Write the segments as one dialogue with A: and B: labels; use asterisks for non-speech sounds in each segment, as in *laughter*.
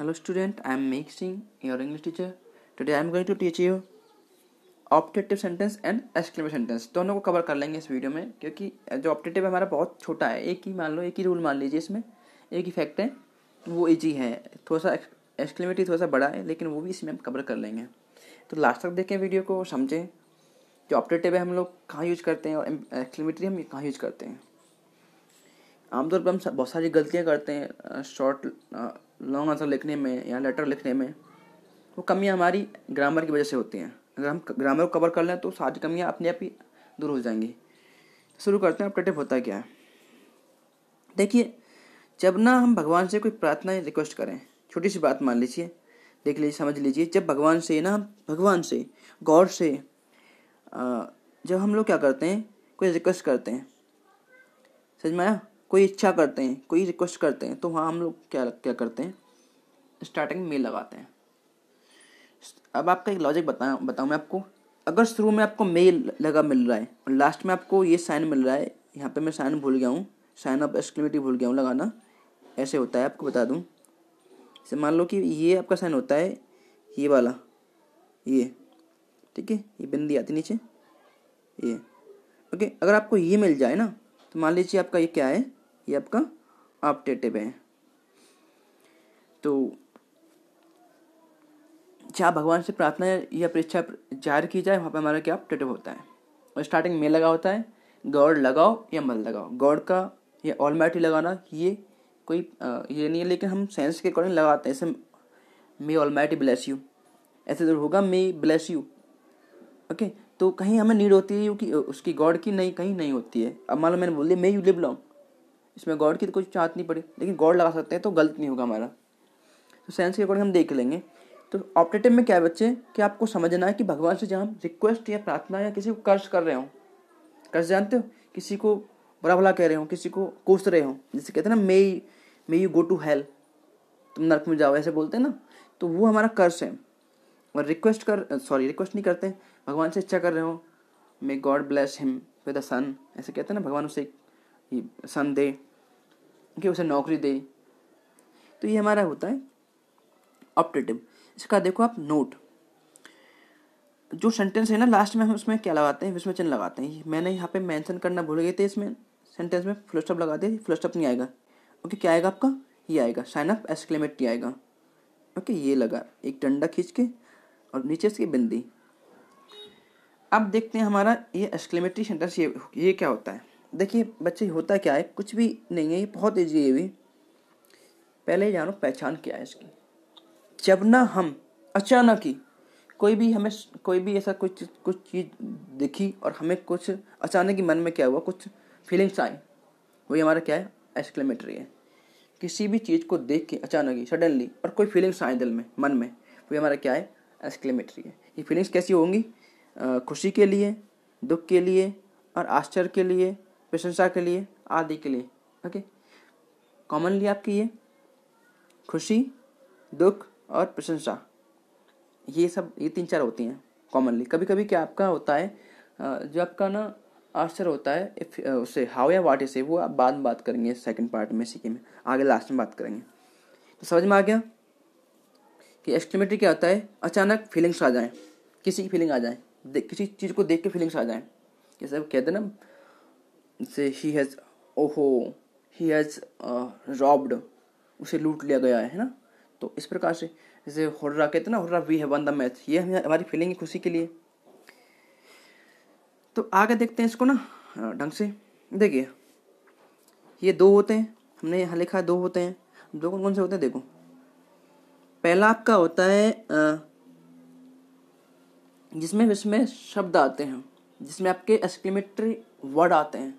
A: Hello student, I am Meek Singh your English teacher. Today I am going to teach you optative sentence and exclamation sentence दोनों को cover कर लेंगे इस video में क्योंकि जो ऑप्टेटिव हमारा बहुत छोटा है एक ही मान लो एक ही रूल मान लीजिए इसमें एक ही फैक्ट है तो वो इजी है थोड़ा सा एक्सक्लेमेटिव थोड़ा सा बड़ा है लेकिन वो भी इसमें हम कवर कर लेंगे तो लास्ट तक देखें वीडियो को समझें जो ऑप्टेटिव है हम लोग कहाँ यूज करते हैं और एक्सक्लेमेटरी हम कहाँ यूज करते हैं आमतौर पर हम बहुत सारी गलतियाँ करते हैं शॉर्ट लॉन्ग आंसर लिखने में या लेटर लिखने में वो कमियाँ हमारी ग्रामर की वजह से होती हैं अगर हम ग्रामर को कवर कर लें तो सारी कमियाँ अपने आप ही दूर हो जाएंगी शुरू करते हैं अपटेटिव होता क्या है देखिए जब ना हम भगवान से कोई प्रार्थना या रिक्वेस्ट करें छोटी सी बात मान लीजिए देख लीजिए समझ लीजिए जब भगवान से ना हम भगवान से गौर से जब हम लोग क्या करते हैं कोई रिक्वेस्ट करते हैं समझ में आया कोई इच्छा करते हैं कोई रिक्वेस्ट करते हैं तो वहाँ हम लोग क्या क्या करते हैं स्टार्टिंग मेल लगाते हैं अब आपका एक लॉजिक बता बताऊँ मैं आपको अगर शुरू में आपको मेल लगा मिल रहा है और लास्ट में आपको ये साइन मिल रहा है यहाँ पे मैं साइन भूल गया हूँ साइन अप एक्सक्लेमेटिव भूल गया हूँ लगाना ऐसे होता है आपको बता दूँ जैसे मान लो कि ये आपका साइन होता है ये वाला ये ठीक है ये बिंदी आती नीचे ये ओके अगर आपको ये मिल जाए ना तो मान लीजिए आपका ये क्या है ये आपका ऑप्टेटिव है तो जहाँ भगवान से प्रार्थना या परीक्षा जाहिर की जाए वहाँ पर हमारा क्या ऑप्टेटिव होता है और स्टार्टिंग में लगा होता है गौड़ लगाओ या मल लगाओ गौड़ का या ऑल मैटी लगाना ये कोई ये नहीं है लेकिन हम साइंस के अकॉर्डिंग लगाते हैं ऐसे may almighty bless you ऐसे जरूर होगा मे ब्लेस यू ओके तो कहीं हमें नीड होती है कि उसकी गॉड की नहीं कहीं नहीं होती है अब मान लो मैंने बोल दिया मे यू लिव लॉन्ग इसमें गॉड की तो कुछ चाहत नहीं पड़ी लेकिन गॉड लगा सकते हैं तो गलत नहीं होगा हमारा तो साइंस के अकॉर्डिंग हम देख लेंगे तो ऑपरेटिव में क्या है बच्चे कि आपको समझना है कि भगवान से जहाँ रिक्वेस्ट या प्रार्थना या किसी को कर्ज कर रहे हो कर्ज जानते हो किसी को बुरा भला कह रहे हो किसी को कोस रहे हो जैसे कहते हैं ना may may you go to hell तुम नर्क में जाओ ऐसे बोलते हैं ना तो वो हमारा कर्ज है और रिक्वेस्ट कर सॉरी रिक्वेस्ट नहीं करते भगवान से इच्छा कर रहे हो may God bless him with a son ऐसे कहते हैं ना भगवान उसे सन दे कि उसे नौकरी दे तो ये हमारा होता है ऑप्टेटिव इसका देखो आप नोट जो सेंटेंस है ना लास्ट में हम उसमें क्या लगाते हैं चिन्ह लगाते हैं मैंने यहाँ पे मेंशन करना भूल गए थे इसमें सेंटेंस में फ्लोस्टअप लगा दिए फ्लोस्टअप नहीं आएगा ओके क्या आएगा आपका ये आएगा साइन अप एक्सक्लेमेट आएगा ओके ये लगा एक डंडा खींच के और नीचे से बिंदी अब देखते हैं हमारा ये एस्क्लेमेटरी सेंटेंस ये ये क्या होता है देखिए बच्चे होता क्या है कुछ भी नहीं है ये बहुत ईजी है भी पहले जानो पहचान क्या है इसकी जब ना हम अचानक ही कोई भी हमें कोई भी ऐसा कुछ कुछ चीज़ दिखी और हमें कुछ अचानक ही मन में क्या हुआ कुछ फीलिंग्स आई वही हमारा क्या है एक्सक्लेमेटरी है किसी भी चीज़ को देख के अचानक ही सडनली और कोई फीलिंग्स आए दिल में मन में वही हमारा क्या है एक्सक्लेमेटरी है ये फीलिंग्स कैसी होंगी खुशी के लिए दुख के लिए और आश्चर्य के लिए प्रशंसा के लिए आदि के लिए ओके कॉमनली आपकी ये खुशी दुख और प्रशंसा ये सब ये तीन चार होती हैं कॉमनली कभी कभी क्या आपका होता है जो आपका ना आश्चर्य होता है इफ उसे हाउ या वाट से वो आप बाद में बात करेंगे सेकंड पार्ट में सीखे में आगे लास्ट में बात करेंगे तो समझ में आ गया कि एक्सक्लेमेटरी क्या होता है अचानक फीलिंग्स आ जाएं किसी की फीलिंग आ जाए किसी चीज़ को देख के फीलिंग्स आ जाएं जैसे सब कहते हैं ना से ही हैज़ ओहो ही हैज़ रॉब्ड उसे लूट लिया गया है ना तो इस प्रकार से जैसे हुर्रा कहते ना hurray we have won the match ये हमारी फीलिंग है खुशी के लिए तो आगे देखते हैं इसको ना ढंग से देखिए ये दो होते हैं हमने यहाँ लिखा दो होते हैं दो कौन कौन से होते हैं देखो पहला आपका होता है जिसमें इसमें शब्द आते हैं जिसमें आपके एक्सक्लेमेटरी वर्ड आते हैं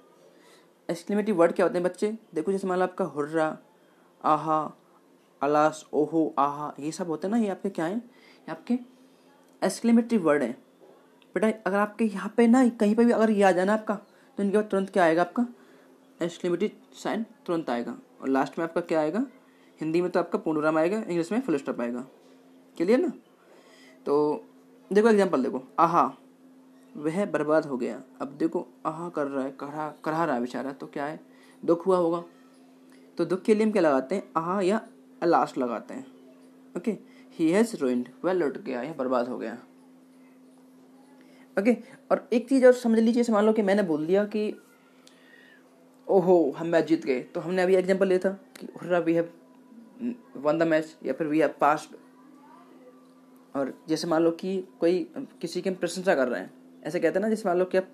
A: एक्सक्लेमेटिव वर्ड क्या होते हैं बच्चे देखो जैसे मान लो आपका हुर्रा आहा अलास ओहो आहा ये सब होते हैं ना ये आपके क्या हैं ये आपके एक्सक्लेमेटिव वर्ड हैं बेटा अगर आपके यहाँ पे ना कहीं पे भी अगर ये आ जाए ना आपका तो इनके बाद तुरंत क्या आएगा आपका एक्सक्लेमेटिव साइन तुरंत आएगा और लास्ट में आपका क्या आएगा हिंदी में तो आपका पूर्णविराम आएगा इंग्लिश में फुल स्टॉप आएगा क्लियर ना तो देखो एग्जाम्पल देखो आहा वह बर्बाद हो गया अब देखो आह कर रहा है करा करा रहा है बेचारा तो क्या है दुख हुआ होगा तो दुख के लिए हम क्या लगाते हैं आह या अलास्ट लगाते हैं ओके ही हैज़ रोइंड वह लुट गया या बर्बाद हो गया ओके और एक चीज़ और समझ लीजिए मान लो कि मैंने बोल दिया कि ओहो हम मैच जीत गए तो हमने अभी एग्जाम्पल लिया था कि hurray we have won the match या फिर वी हैव पास्ट और जैसे मान लो कि कोई किसी की हम प्रशंसा कर रहे हैं ऐसे कहते हैं ना जिस मान लो कि आप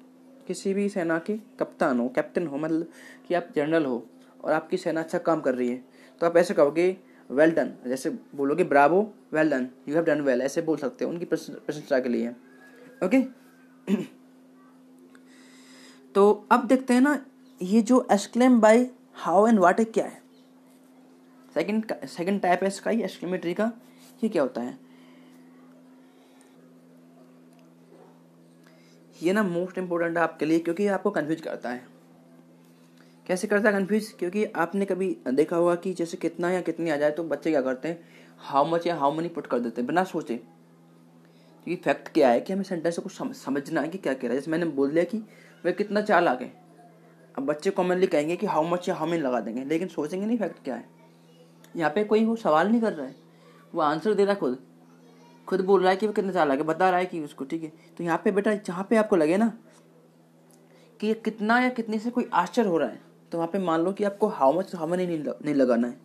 A: किसी भी सेना के कप्तान हो कैप्टन हो मतलब कि आप जनरल हो और आपकी सेना अच्छा काम कर रही है तो आप ऐसे कहोगे वेल डन जैसे बोलोगे bravo well done you have done well ऐसे बोल सकते हो उनकी प्रशंसा के लिए ओके *clears throat* तो अब देखते हैं ना ये जो exclaim by how and what क्या है सेकंड सेकंड टाइप है इसका ये एक्सक्लेमेटरी का ये क्या होता है ये ना मोस्ट इम्पोर्टेंट है आपके लिए क्योंकि ये आपको कन्फ्यूज करता है कैसे करता है कन्फ्यूज क्योंकि आपने कभी देखा होगा कि जैसे कितना या कितनी आ जाए तो बच्चे क्या करते हैं हाउ मच या हाउ मनी पुट कर देते हैं बिना सोचे क्योंकि तो फैक्ट क्या है कि हमें सेंटेंस से कुछ समझना है कि क्या कह रहा है जैसे मैंने बोल दिया कि वह कितना चाल आ गए अब बच्चे कॉमनली कहेंगे कि हाउ मच या हाउ मनी लगा देंगे लेकिन सोचेंगे नहीं फैक्ट क्या है यहाँ पे कोई वो सवाल नहीं कर रहा है वो आंसर दे रहा खुद खुद बोल रहा है कि वो कितने साल लगे बता रहा है कि उसको ठीक है तो यहाँ पे बेटा जहाँ पे आपको लगे ना कि ये कितना या कितने से कोई आश्चर्य हो रहा है तो वहाँ पे मान लो कि आपको हाउ मच हाउ मनी नहीं लगाना है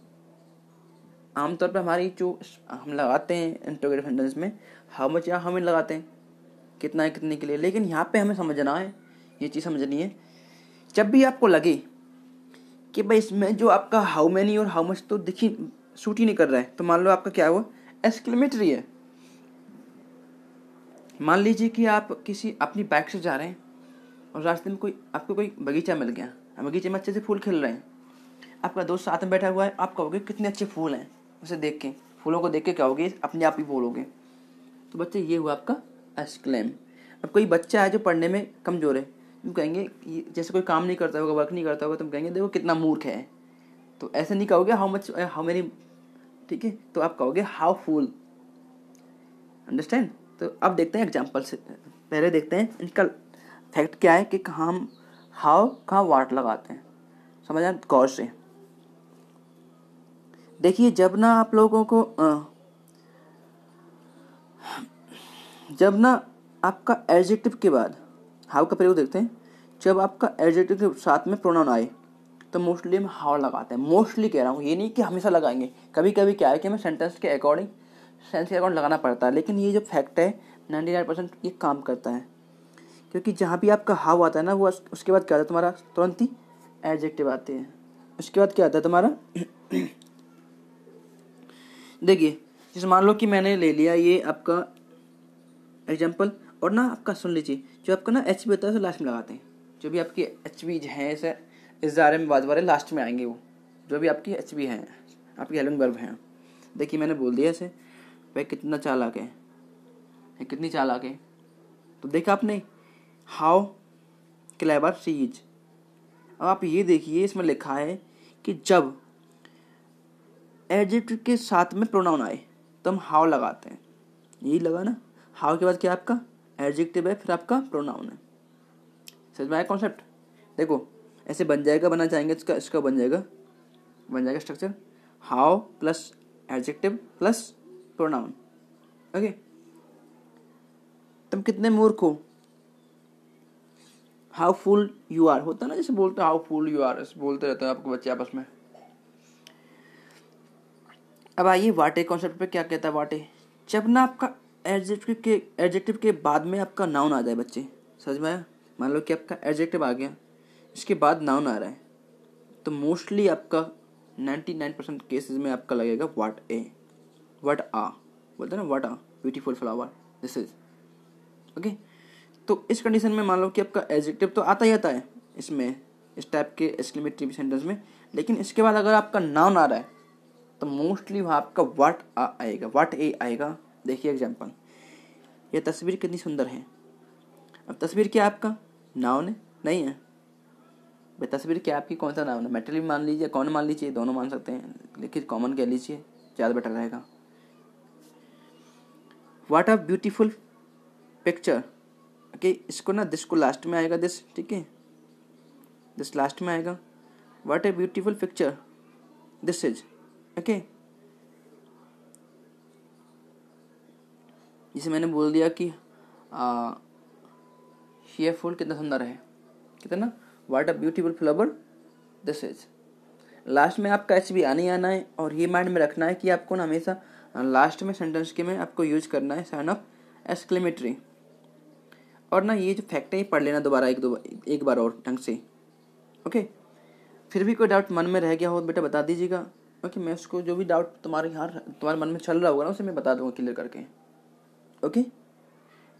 A: आमतौर पर हमारी जो हम लगाते हैं इंटोगेटिव सेंटेंस में हाउ मच या हमें लगाते हैं कितना है कितने के लिए लेकिन यहाँ पे हमें समझना है ये चीज़ समझनी है जब भी आपको लगे कि भाई इसमें जो आपका हाउ मैनी और हाउ मच तो दिखी सूट ही नहीं कर रहा है तो मान लो आपका क्या हुआ एक्सक्लेमेटरी है मान लीजिए कि आप किसी अपनी बाइक से जा रहे हैं और रास्ते में कोई आपको कोई बगीचा मिल गया बगीचे में अच्छे से फूल खिल रहे हैं आपका दोस्त साथ में बैठा हुआ है आप कहोगे कितने अच्छे फूल हैं उसे देख के फूलों को देख के कहोगे अपने आप ही बोलोगे तो बच्चे ये हुआ आपका एक्सक्लेम अब कोई बच्चा है जो पढ़ने में कमज़ोर है तुम कहेंगे जैसे कोई काम नहीं करता होगा वर्क नहीं करता होगा तुम कहेंगे देखो कितना मूर्ख है तो ऐसे नहीं कहोगे हाउ मच हाउ मेनी ठीक है तो आप कहोगे हाउ फूल अंडरस्टैंड तो अब देखते हैं एग्जाम्पल से पहले देखते हैं इनका फैक्ट क्या है कि कहाँ हम हाव कहाँ वाट लगाते हैं समझ आए गौर से देखिए जब ना आप लोगों को आ, जब ना आपका एडजेक्टिव के बाद हाव का प्रयोग देखते हैं जब आपका एडजेक्टिव के साथ में प्रोनाउन आए तो मोस्टली हम हाव लगाते हैं मोस्टली कह रहा हूँ ये नहीं कि हमेशा लगाएंगे कभी कभी क्या है कि हमें सेंटेंस के अकॉर्डिंग सैलरी अकाउंट लगाना पड़ता है लेकिन ये जो फैक्ट है नाइन्टी नाइन परसेंट ये काम करता है क्योंकि जहाँ भी आपका हाव आता है ना वो उसके बाद क्या आता है तुम्हारा तुरंत ही एडजेक्टिव आते हैं उसके बाद क्या आता है तुम्हारा देखिए जैसे मान लो कि मैंने ले लिया ये आपका एग्जाम्पल और ना आपका सुन लीजिए जो आपका ना एच बी होता है उसे लास्ट में लगाते हैं जो भी आपके एच बीज हैं इसे इस दायरे में बाद बारे लास्ट में आएंगे वो जो भी आपकी एच बी हैं आपकी हेलिंग बल्ब हैं देखिए मैंने बोल दिया इसे वह कितना चालाक है कितनी चालाक है तो देखा आपने हाउ क्लेवर सी इज अब आप ये देखिए इसमें लिखा है कि जब एडजेक्टिव के साथ में प्रोनाउन आए तो हम हाउ लगाते हैं यही लगा ना हाव के बाद क्या आपका एडजेक्टिव है फिर आपका प्रोनाउन है समझ में आया कॉन्सेप्ट देखो ऐसे बन जाएगा बना चाहेंगे इसका इसका बन जाएगा बन जाएगा structure how plus adjective plus pronoun okay तुम कितने मूर्ख हो हाउ फुल यू आर होता ना जैसे बोलते हाउ फुल यू आर बोलते रहते हैं आपके बच्चे आपस में अब आइए वाटे कॉन्सेप्ट पे क्या कहता है वाटे जब ना आपका एडजेक्टिव के एडजेक्टिव के बाद में आपका नाउन आ जाए बच्चे समझ में मान लो कि आपका एडजेक्टिव आ गया इसके बाद नाउन आ रहा है तो मोस्टली आपका नाइन्टी नाइन परसेंट केसेज में आपका लगेगा वाट ए वट आ बोलते ना what a beautiful flower this is okay तो इस कंडीशन में मान लो कि आपका एडजेक्टिव तो आता ही आता है इसमें इस टाइप के एक्सक्लेमेटरी सेंटेंस में लेकिन इसके बाद अगर आपका नाउन आ रहा है तो मोस्टली वहाँ आपका वाट आ आएगा वाट ए आएगा देखिए एग्जाम्पल यह तस्वीर कितनी सुंदर है अब तस्वीर क्या आपका नाउन है नहीं है भाई तस्वीर क्या आपकी कौन सा नाउन है मेटल मान लीजिए कौन मान लीजिए दोनों मान सकते हैं लेकिन कॉमन कह लीजिए ज़्यादा बेटर रहेगा what a beautiful picture okay इसको ना दिस को लास्ट में आएगा दिस ठीक है दिस लास्ट में आएगा what a beautiful picture this is okay जिसे मैंने बोल दिया कि ये फूल कितना सुंदर है कितना what a beautiful flower this is last में आपका ऐसे भी आने आना है और ये माइंड में रखना है कि आपको ना हमेशा लास्ट में सेंटेंस के में आपको यूज करना है साइन ऑफ एक्सक्लेमेटरी और ना ये जो फैक्ट है ये पढ़ लेना दोबारा एक दो एक बार और ढंग से ओके फिर भी कोई डाउट मन में रह गया हो बेटा बता दीजिएगा ओके मैं उसको जो भी डाउट तुम्हारे यहाँ तुम्हारे मन में चल रहा होगा ना उसे मैं बता दूंगा क्लियर करके ओके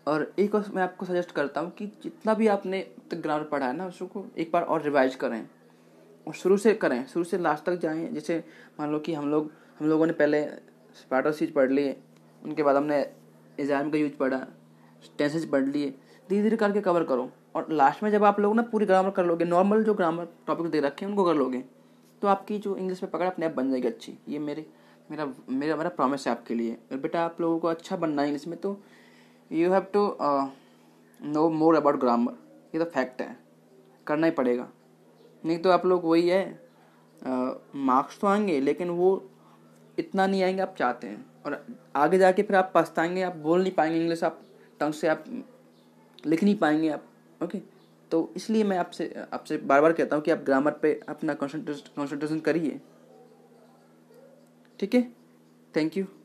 A: और एक और मैं आपको सजेस्ट करता हूँ कि जितना भी आपने तक ग्रामर पढ़ा है ना उसको एक बार और रिवाइज करें और शुरू से करें शुरू से लास्ट तक जाएं जैसे मान लो कि हम लोग हम लोगों ने पहले स्पाटोसीज पढ़ लिए उनके बाद हमने एग्जाम का यूज पढ़ा टेंसेज पढ़ लिए धीरे धीरे करके कवर करो और लास्ट में जब आप लोग ना पूरी ग्रामर कर लोगे नॉर्मल जो ग्रामर टॉपिक दे रखे हैं उनको कर लोगे तो आपकी जो इंग्लिश में पकड़ अपने आप बन जाएगी अच्छी ये मेरे मेरा मेरा मेरा प्रॉमिस है आपके लिए और बेटा आप लोगों को अच्छा बनना है इंग्लिश में तो you have to know more about grammar ये तो फैक्ट है करना ही पड़ेगा नहीं तो आप लोग वही है मार्क्स uh, तो आएंगे लेकिन वो इतना नहीं आएंगे आप चाहते हैं और आगे जाके फिर आप पछताएंगे आप बोल नहीं पाएंगे इंग्लिश आप टंग से आप लिख नहीं पाएंगे आप ओके तो इसलिए मैं आपसे आपसे बार बार कहता हूँ कि आप ग्रामर पे अपना कॉन्सेंट्रेशन करिए ठीक है थैंक यू